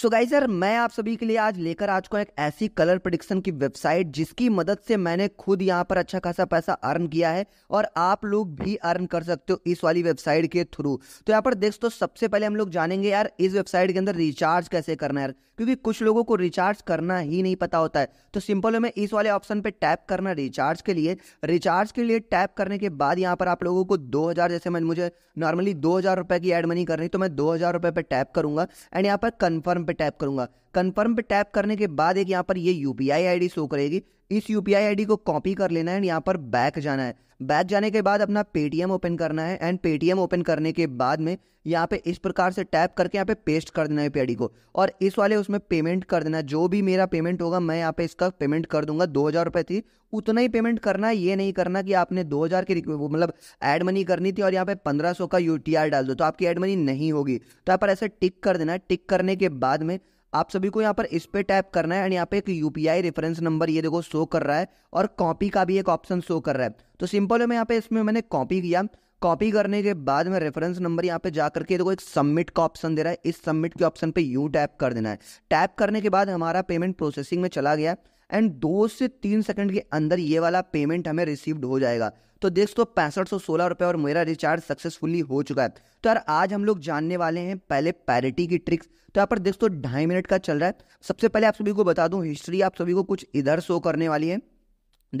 सो so geyser मैं आप सभी के लिए आज लेकर आज को एक ऐसी कलर प्रोडिक्शन की वेबसाइट जिसकी मदद से मैंने खुद यहाँ पर अच्छा खासा पैसा अर्न किया है और आप लोग भी अर्न कर सकते हो इस वाली वेबसाइट के थ्रू तो यहाँ पर देख तो सबसे पहले हम लोग जानेंगे यार इस वेबसाइट के अंदर रिचार्ज कैसे करना है यार क्योंकि कुछ लोगों को रिचार्ज करना ही नहीं पता होता है तो सिंपल में इस वाले ऑप्शन पे टैप करना रिचार्ज के लिए रिचार्ज के लिए टैप करने के बाद यहाँ पर आप लोगों को दो जैसे मैं मुझे नॉर्मली दो की एड मनी करनी तो मैं दो हज़ार पर टैप करूंगा एंड यहाँ पर कन्फर्म पे टैप करूंगा कन्फर्म पे टैप करने के बाद एक यहाँ पर ये यू पी आई शो करेगी इस यू पी आई को कॉपी कर लेना है एंड यहाँ पर बैक जाना है बैच जाने के बाद अपना पेटीएम ओपन करना है एंड पेटीएम ओपन करने के बाद में यहाँ पे इस प्रकार से टैप करके यहाँ पे पेस्ट कर देना है पी को और इस वाले उसमें पेमेंट कर देना है जो भी मेरा पेमेंट होगा मैं यहाँ पे इसका पेमेंट कर दूंगा दो हज़ार रुपये थी उतना ही पेमेंट करना है ये नहीं करना कि आपने दो हज़ार की मतलब एड मनी करनी थी और यहाँ पे पंद्रह सौ का यू डाल दो तो आपकी एड मनी नहीं होगी तो यहाँ पर ऐसे टिक कर देना है टिक करने के बाद में आप सभी को यहाँ पर इस पर टैप करना है एंड यहाँ पे एक यूपीआई रेफरेंस नंबर ये देखो शो कर रहा है और कॉपी का भी एक ऑप्शन शो कर रहा है तो सिंपल है मैं यहाँ पे इसमें मैंने कॉपी किया कॉपी करने के बाद में रेफरेंस नंबर यहाँ पे जा करके देखो एक सबमिट का ऑप्शन दे रहा है इस सबमिट के ऑप्शन पे यू टैप कर देना है टैप करने के बाद हमारा पेमेंट प्रोसेसिंग में चला गया एंड दो से तीन सेकंड के अंदर ये वाला पेमेंट हमें रिसीव्ड हो जाएगा तो देख तो पैंसठ सौ सोलह रुपये और मेरा रिचार्ज सक्सेसफुली हो चुका है तो यार आज हम लोग जानने वाले हैं पहले पैरिटी की ट्रिक्स तो यहाँ पर देख तो ढाई मिनट का चल रहा है सबसे पहले आप सभी को बता दूँ हिस्ट्री आप सभी को कुछ इधर शो करने वाली है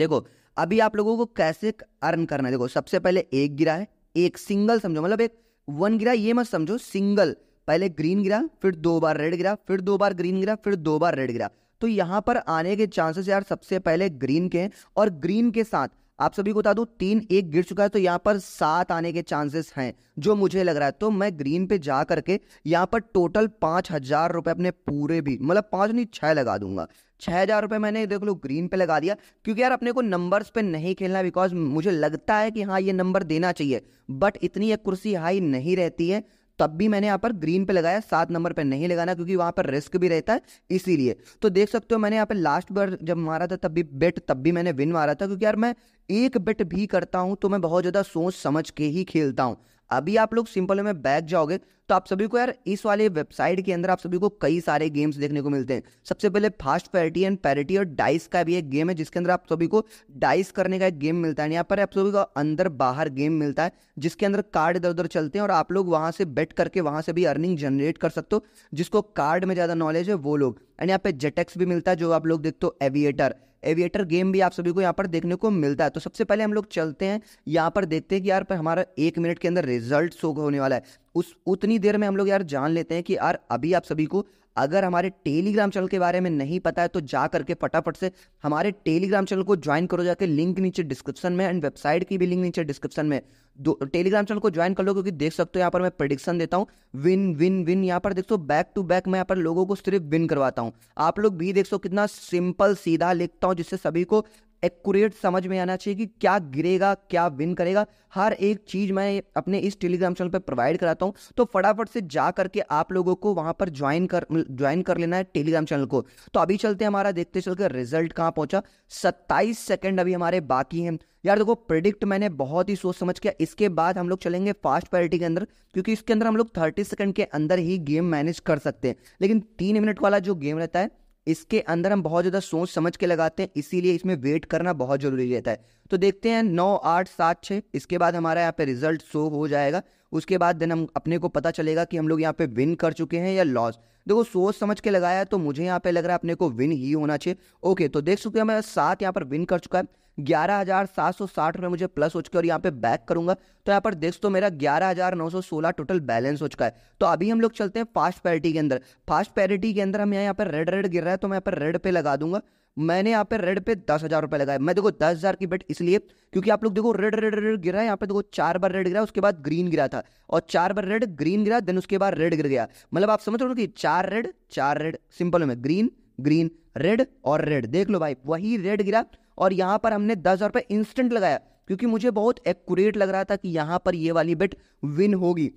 देखो अभी आप लोगों को कैसे अर्न करना है देखो सबसे पहले एक गिरा है एक सिंगल समझो मतलब एक वन गिरा ये मत समझो सिंगल पहले ग्रीन गिरा फिर दो बार रेड गिरा फिर दो बार ग्रीन गिरा फिर दो बार रेड गिरा तो यहां पर आने के चांसेस यार सबसे पहले ग्रीन के हैं और ग्रीन के साथ आप सभी को बता दूं तीन एक गिर चुका है तो यहां पर सात आने के चांसेस हैं जो मुझे लग रहा है तो मैं ग्रीन पे जा करके यहाँ पर टोटल पांच हजार रुपए अपने पूरे भी मतलब पांच नहीं छह लगा दूंगा छह हज़ार रुपए मैंने देख लो ग्रीन पे लगा दिया क्योंकि यार अपने को नंबर्स पे नहीं खेलना बिकॉज मुझे लगता है कि हाँ ये नंबर देना चाहिए बट इतनी एक कुर्सी हाई नहीं रहती है तब भी मैंने यहाँ पर ग्रीन पे लगाया सात नंबर पर नहीं लगाना क्योंकि वहाँ पर रिस्क भी रहता है इसीलिए तो देख सकते हो मैंने यहाँ पर लास्ट बार जब मारा था तब भी बेट तब भी मैंने विन मारा था क्योंकि यार मैं एक बेट भी करता हूँ तो मैं बहुत ज़्यादा सोच समझ के ही खेलता हूँ अभी आप लोग सिंपल में बैक जाओगे तो आप सभी को यार इस वाले वेबसाइट के अंदर आप सभी को कई सारे गेम्स देखने को मिलते हैं सबसे पहले फास्ट पैरिटी एंड पैरिटी और डाइस का भी एक गेम है जिसके अंदर आप सभी को डाइस करने का एक गेम मिलता है यहाँ पर आप सभी को अंदर बाहर गेम मिलता है जिसके अंदर कार्ड इधर उधर चलते हैं और आप लोग वहाँ से बेट करके वहाँ से भी अर्निंग जनरेट कर सकते हो जिसको कार्ड में ज़्यादा नॉलेज है वो लोग एंड यहाँ पे जेटेक्स भी मिलता है जो आप लोग देखते हो एविएटर एविएटर गेम भी आप सभी को यहाँ पर देखने को मिलता है तो सबसे पहले हम लोग चलते हैं यहाँ पर देखते हैं कि यार पर हमारा एक मिनट के अंदर रिजल्ट शो होने वाला है उस उतनी देर में हम लोग यार जान लेते हैं कि यार अभी आप सभी को अगर हमारे टेलीग्राम चैनल के बारे में नहीं पता है तो जा करके फटाफट से हमारे टेलीग्राम चैनल को ज्वाइन करो जाके लिंक नीचे डिस्क्रिप्शन में एंड वेबसाइट की भी लिंक नीचे डिस्क्रिप्शन में दो टेलीग्राम चैनल को ज्वाइन कर लो क्योंकि देख सकते हो यहाँ पर मैं प्रडिक्शन देता हूँ विन विन विन यहाँ पर देख सो बैक टू बैक मैं यहाँ पर लोगों को सिर्फ विन करवाता हूँ आप लोग भी देख सो कितना सिंपल सीधा लिखता हूँ जिससे सभी को एक्यूरेट समझ में आना चाहिए कि क्या गिरेगा क्या विन करेगा हर एक चीज़ मैं अपने इस टेलीग्राम चैनल पर प्रोवाइड कराता हूँ तो फटाफट से जा करके आप लोगों को वहां पर ज्वाइन कर ज्वाइन कर लेना है टेलीग्राम चैनल को तो अभी चलते हैं हमारा देखते चलकर रिजल्ट कहाँ पहुंचा सत्ताईस सेकेंड अभी हमारे बाकी हैं यार देखो प्रिडिक्ट मैंने बहुत ही सोच समझ किया इसके बाद हम लोग चलेंगे फास्ट पैरिटी के अंदर क्योंकि इसके अंदर हम लोग थर्टी सेकेंड के अंदर ही गेम मैनेज कर सकते हैं लेकिन तीन मिनट वाला जो गेम रहता है इसके अंदर हम बहुत ज़्यादा सोच समझ के लगाते हैं इसीलिए इसमें वेट करना बहुत ज़रूरी रहता है तो देखते हैं नौ आठ सात छः इसके बाद हमारा यहाँ पे रिजल्ट शो हो जाएगा उसके बाद देन हम अपने को पता चलेगा कि हम लोग यहाँ पे विन कर चुके हैं या लॉस देखो सोच समझ के लगाया तो मुझे यहाँ पे लग रहा है अपने को विन ही होना चाहिए ओके तो देख चुके हैं मैं सात यहाँ पर विन कर चुका है ग्यारह हज़ार सात सौ साठ रुपए मुझे प्लस हो चुके और यहाँ पे बैक करूंगा तो यहाँ पर देख तो मेरा ग्यारह हज़ार नौ सौ सोलह टोटल बैलेंस हो चुका है तो अभी हम लोग चलते हैं फास्ट पैरिटी के अंदर फास्ट पैरिटी के अंदर हम यहाँ पर रेड रेड गिर रहा है तो मैं यहाँ पर रेड पे लगा दूंगा मैंने यहाँ पे रेड पे दस हज़ार रुपए लगाया मैं देखो दस हज़ार की बेट इसलिए क्योंकि आप लोग देखो रेड रेड रेड गिरा है यहाँ पे देखो चार बार रेड गिरा उसके बाद ग्रीन गिरा था और चार बार रेड ग्रीन गिरा देन उसके बाद रेड गिर गया मतलब आप समझ रहे हो कि चार रेड चार रेड सिंपल में ग्रीन ग्रीन रेड और रेड देख लो भाई वही रेड गिरा और यहां पर हमने दस हज़ार इंस्टेंट लगाया क्योंकि मुझे बहुत एक्यूरेट लग रहा था कि यहां पर ये वाली बेट विन होगी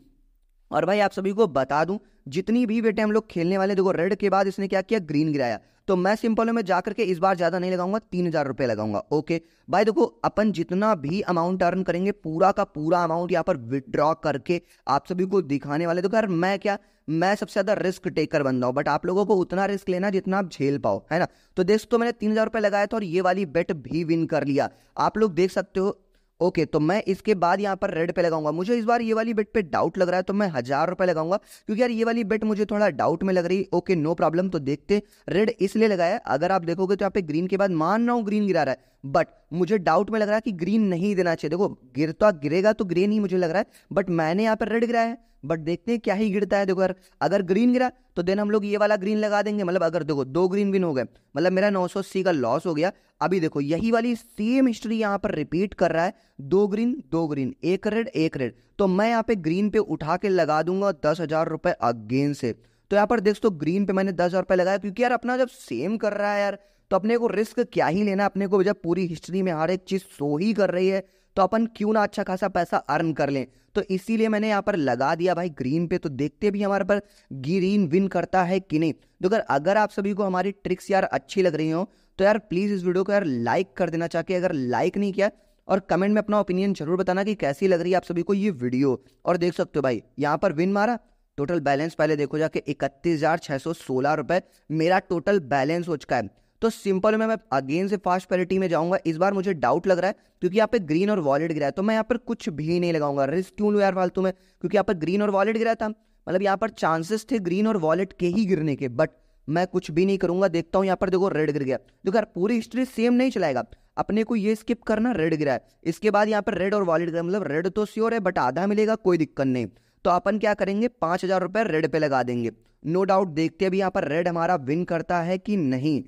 और भाई आप सभी को बता दूं जितनी भी बेटे हम लोग खेलने वाले देखो रेड के बाद इसने क्या किया ग्रीन गिराया तो मैं सिंपल में जाकर के इस बार ज़्यादा नहीं लगाऊंगा तीन हज़ार रुपए लगाऊंगा ओके भाई देखो अपन जितना भी अमाउंट अर्न करेंगे पूरा का पूरा अमाउंट यहाँ पर विदड्रॉ करके आप सभी को दिखाने वाले देखो यार मैं क्या मैं सबसे ज़्यादा रिस्क टेकर बन रहा हूँ बट आप लोगों को उतना रिस्क लेना जितना आप झेल पाओ है ना तो देख तो मैंने तीन हज़ार रुपए लगाया था और ये वाली बेट भी विन कर लिया आप लोग देख सकते हो ओके तो मैं इसके बाद यहाँ पर रेड पे लगाऊंगा मुझे इस बार ये वाली बेट पे डाउट लग रहा है तो मैं हज़ार रुपए लगाऊंगा क्योंकि यार ये वाली बेट मुझे थोड़ा डाउट में लग रही ओके नो प्रॉब्लम तो देखते रेड इसलिए लगाया अगर आप देखोगे तो यहाँ पे ग्रीन के बाद मान रहा हूँ ग्रीन गिरा रहा है बट मुझे डाउट में लग रहा है कि ग्रीन नहीं देना चाहिए देखो गिरता गिरेगा तो ग्रीन ही मुझे लग रहा है बट मैंने यहाँ पर रेड गिराया है बट देखते हैं क्या ही गिरता है देखो यार अगर ग्रीन गिरा तो देन हम लोग ये वाला ग्रीन लगा देंगे मतलब अगर देखो दो ग्रीन विन हो गए मतलब मेरा नौ सौ अस्सी का लॉस हो गया अभी देखो यही वाली सेम हिस्ट्री यहाँ पर रिपीट कर रहा है दो ग्रीन दो ग्रीन एक रेड एक रेड तो मैं यहाँ पे ग्रीन पे उठा के लगा दूंगा दस हजार रुपए अगेन से तो यहाँ पर देख तो ग्रीन पे मैंने दस हजार रुपये लगाया क्योंकि यार अपना जब सेम कर रहा है यार तो अपने को रिस्क क्या ही लेना अपने को जब पूरी हिस्ट्री में हर एक चीज़ शो ही कर रही है तो अपन क्यों ना अच्छा खासा पैसा अर्न कर लें तो इसीलिए मैंने यहाँ पर लगा दिया भाई ग्रीन पे तो देखते भी हमारे पर ग्रीन विन करता है कि नहीं तो अगर अगर आप सभी को हमारी ट्रिक्स यार अच्छी लग रही हो तो यार प्लीज़ इस वीडियो को यार लाइक कर देना चाहिए अगर लाइक नहीं किया और कमेंट में अपना ओपिनियन जरूर बताना कि कैसी लग रही है आप सभी को ये वीडियो और देख सकते हो भाई यहाँ पर विन मारा टोटल बैलेंस पहले देखो जाके इकतीस हज़ार छह सौ सोलह रुपए मेरा टोटल बैलेंस हो चुका है तो सिंपल में मैं अगेन से फास्ट पैरिटी में जाऊंगा इस बार मुझे डाउट लग रहा है क्योंकि यहाँ पे ग्रीन और वॉलेट गिरा है तो मैं यहाँ पर कुछ भी नहीं लगाऊंगा रिस्क क्यों लू यार फालतू में क्योंकि यहाँ पर ग्रीन और वॉलेट गिरा था मतलब यहाँ पर चांसेस थे ग्रीन और वॉलेट के ही गिरने के बट मैं कुछ भी नहीं करूंगा देखता हूँ यहाँ पर देखो रेड गिर गया देखो यार पूरी हिस्ट्री सेम नहीं चलाएगा अपने को ये स्किप करना रेड गिरा है इसके बाद यहाँ पर रेड और वॉलेट गिरा मतलब रेड तो श्योर है बट आधा मिलेगा कोई दिक्कत नहीं तो अपन क्या करेंगे पांच हज़ार रुपए रेड पे लगा देंगे नो no डाउट देखते अभी यहाँ पर रेड हमारा विन करता है कि नहीं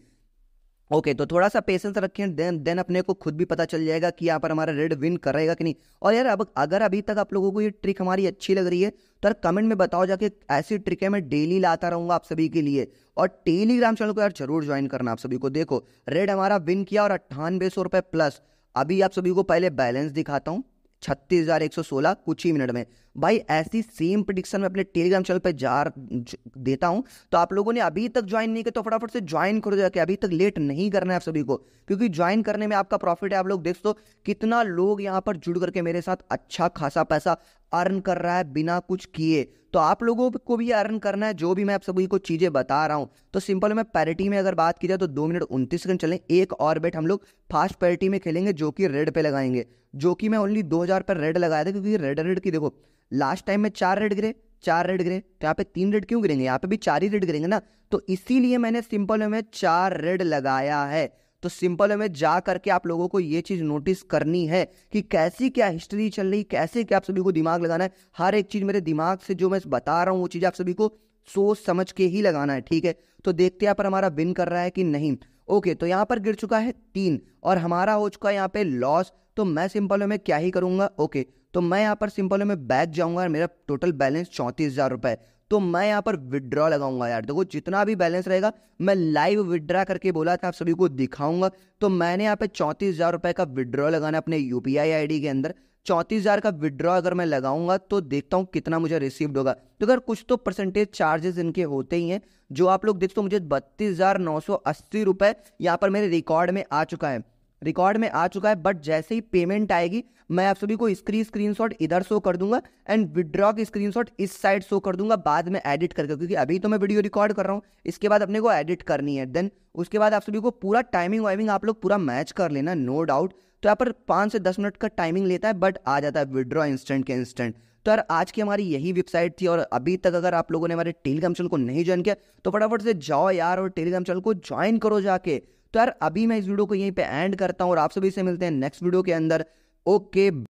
ओके okay, तो थोड़ा सा पेशेंस रखें देन देन अपने को खुद भी पता चल जाएगा कि यहाँ पर हमारा रेड विन कर रहेगा कि नहीं और यार अब अगर अभी तक आप लोगों को ये ट्रिक हमारी अच्छी लग रही है तो यार कमेंट में बताओ जाके ऐसी ट्रिकें मैं डेली लाता रहूँगा आप सभी के लिए और टेलीग्राम चैनल को यार जरूर ज्वाइन करना आप सभी को देखो रेड हमारा विन किया और अट्ठानबे सौ प्लस अभी आप सभी को पहले बैलेंस दिखाता हूँ छत्तीस कुछ ही मिनट में भाई ऐसी सेम प्रडिक्शन मैं अपने टेलीग्राम चैनल पर जा देता हूँ तो आप लोगों ने अभी तक ज्वाइन नहीं किया तो फटाफट से ज्वाइन करो जाके अभी तक लेट नहीं करना है आप सभी को क्योंकि ज्वाइन करने में आपका प्रॉफिट है आप लोग देख सो कितना लोग यहाँ पर जुड़ करके मेरे साथ अच्छा खासा पैसा अर्न कर रहा है बिना कुछ किए तो आप लोगों को भी अर्न करना है जो भी मैं आप सभी को चीज़ें बता रहा हूं तो सिंपल में पैरिटी में अगर बात की जाए तो दो मिनट उनतीस सेकंड चलें एक और बेट हम लोग फास्ट पैरिटी में खेलेंगे जो कि रेड पे लगाएंगे जो कि मैं ओनली दो हज़ार पर रेड लगाया था क्योंकि रेड रेड की देखो लास्ट टाइम में चार रेड गिरे चार रेड गिरे तो यहाँ पे तीन रेड क्यों गिरेंगे यहाँ पे भी चार ही रेड गिरेंगे ना तो इसीलिए मैंने सिंपल में चार रेड लगाया है तो सिंपल हमें जा करके आप लोगों को ये चीज़ नोटिस करनी है कि कैसी क्या हिस्ट्री चल रही कैसे क्या आप सभी को दिमाग लगाना है हर एक चीज़ मेरे दिमाग से जो मैं बता रहा हूँ वो चीज़ आप सभी को सोच समझ के ही लगाना है ठीक है तो देखते हैं यहाँ पर हमारा विन कर रहा है कि नहीं ओके तो यहाँ पर गिर चुका है तीन और हमारा हो चुका है यहाँ पे लॉस तो मैं सिंपल में क्या ही करूंगा ओके तो मैं यहाँ पर सिंपल में बैग जाऊंगा मेरा टोटल बैलेंस चौंतीस हज़ार रुपए तो मैं यहाँ पर विड्रॉ लगाऊंगा यार देखो तो जितना भी बैलेंस रहेगा मैं लाइव विड्रा करके बोला था आप सभी को दिखाऊंगा तो मैंने यहाँ पे चौंतीस हज़ार रुपए का विड्रॉ लगाना अपने यूपीआई आईडी के अंदर चौंतीस हज़ार का विड्रॉ अगर मैं लगाऊंगा तो देखता हूँ कितना मुझे रिसीव्ड होगा तो अगर कुछ तो परसेंटेज चार्जेस इनके होते ही हैं जो आप लोग देखते हो मुझे बत्तीस हज़ार नौ सौ अस्सी रुपए यहाँ पर मेरे रिकॉर्ड में आ चुका है रिकॉर्ड में आ चुका है बट जैसे ही पेमेंट आएगी मैं आप सभी को इसकी स्क्रीनशॉट इधर शो कर दूंगा एंड विड्रॉ की स्क्रीनशॉट इस साइड शो कर दूंगा बाद में एडिट करके क्योंकि अभी तो मैं वीडियो रिकॉर्ड कर रहा हूँ इसके बाद अपने को एडिट करनी है देन उसके बाद आप सभी को पूरा टाइमिंग वाइमिंग आप लोग पूरा मैच कर लेना नो डाउट तो यहाँ पर पाँच से दस मिनट का टाइमिंग लेता है बट आ जाता है विड्रॉ इंस्टेंट के इंस्टेंट तो यार आज की हमारी यही वेबसाइट थी और अभी तक अगर आप लोगों ने हमारे टेलीग्राम चैनल को नहीं ज्वाइन किया तो फटाफट से जाओ यार और टेलीग्राम चैनल को ज्वाइन करो जाके तो यार अभी मैं इस वीडियो को यहीं पे एंड करता हूँ और आप सभी से मिलते हैं नेक्स्ट वीडियो के अंदर ओके